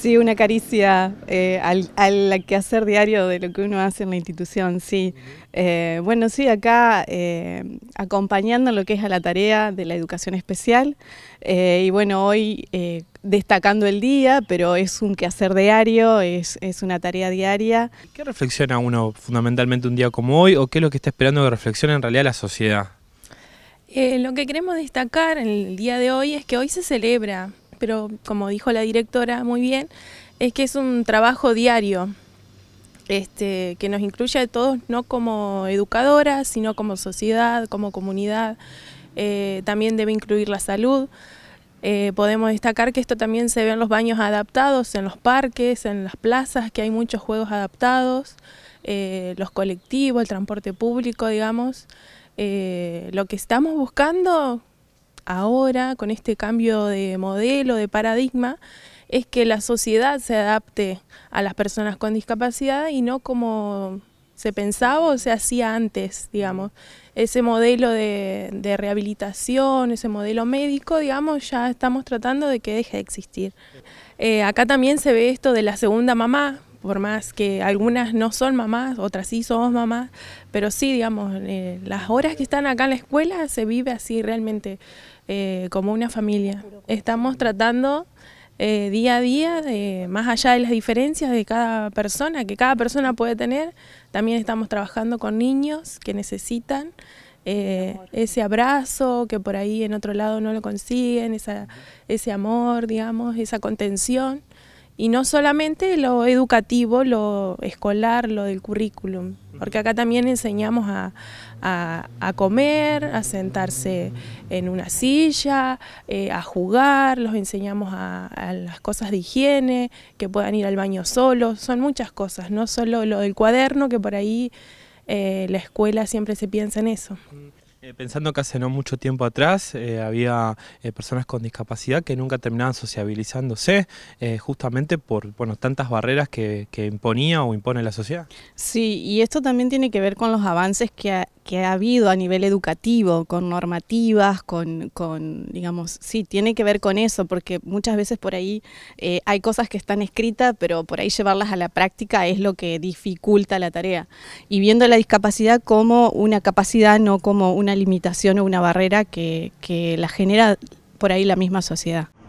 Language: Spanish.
Sí, una caricia eh, al, quehacer diario de lo que uno hace en la institución, sí. Eh, bueno, sí, acá eh, acompañando lo que es a la tarea de la educación especial y bueno, hoy destacando el día, pero es un quehacer diario, es, una tarea diaria. ¿Qué reflexiona uno fundamentalmente un día como hoy o qué es lo que está esperando que reflexione en realidad la sociedad? lo que queremos destacar en el día de hoy es que hoy se celebra pero como dijo la directora muy bien, es que es un trabajo diario. Este, que nos incluye a todos, no como educadoras, sino como sociedad, como comunidad. Eh, también debe incluir la salud. Eh, podemos destacar que esto también se ve en los baños adaptados, en los parques, en las plazas, que hay muchos juegos adaptados, eh, los colectivos, el transporte público, digamos. lo que estamos buscando ahora con este cambio de modelo, de paradigma, es que la sociedad se adapte a las personas con discapacidad y no como se pensaba o se hacía antes, digamos. Ese modelo de, rehabilitación, ese modelo médico, digamos, ya estamos tratando de que deje de existir. Eh, acá también se ve esto de la segunda mamá, por más que algunas no son mamás, otras sí somos mamás, pero sí, digamos, eh, las horas que están acá en la escuela se vive así realmente. Eh, como una familia. Estamos tratando eh, día a día, más allá de las diferencias de cada persona, que cada persona puede tener, también estamos trabajando con niños que necesitan eh, ese abrazo que por ahí en otro lado no lo consiguen, ese amor, digamos, esa contención y no solamente lo educativo, lo escolar, lo del currículum, porque acá también enseñamos a, comer, a sentarse en una silla, eh, a jugar, los enseñamos a, las cosas de higiene, que puedan ir al baño solos, son muchas cosas, no solo lo del cuaderno, que por ahí eh, la escuela siempre se piensa en eso. Eh, pensando que hace no mucho tiempo atrás eh, había eh, personas con discapacidad que nunca terminaban sociabilizándose, justamente por bueno, tantas barreras que, que, imponía o impone la sociedad. Sí, y esto también tiene que ver con los avances que, ha, que ha habido a nivel educativo, con normativas, con, con, digamos, sí, tiene que ver con eso, porque muchas veces por ahí eh, hay cosas que están escritas, pero por ahí llevarlas a la práctica es lo que dificulta la tarea. Y viendo la discapacidad como una capacidad, no como una limitación o una barrera que la genera por ahí la misma sociedad.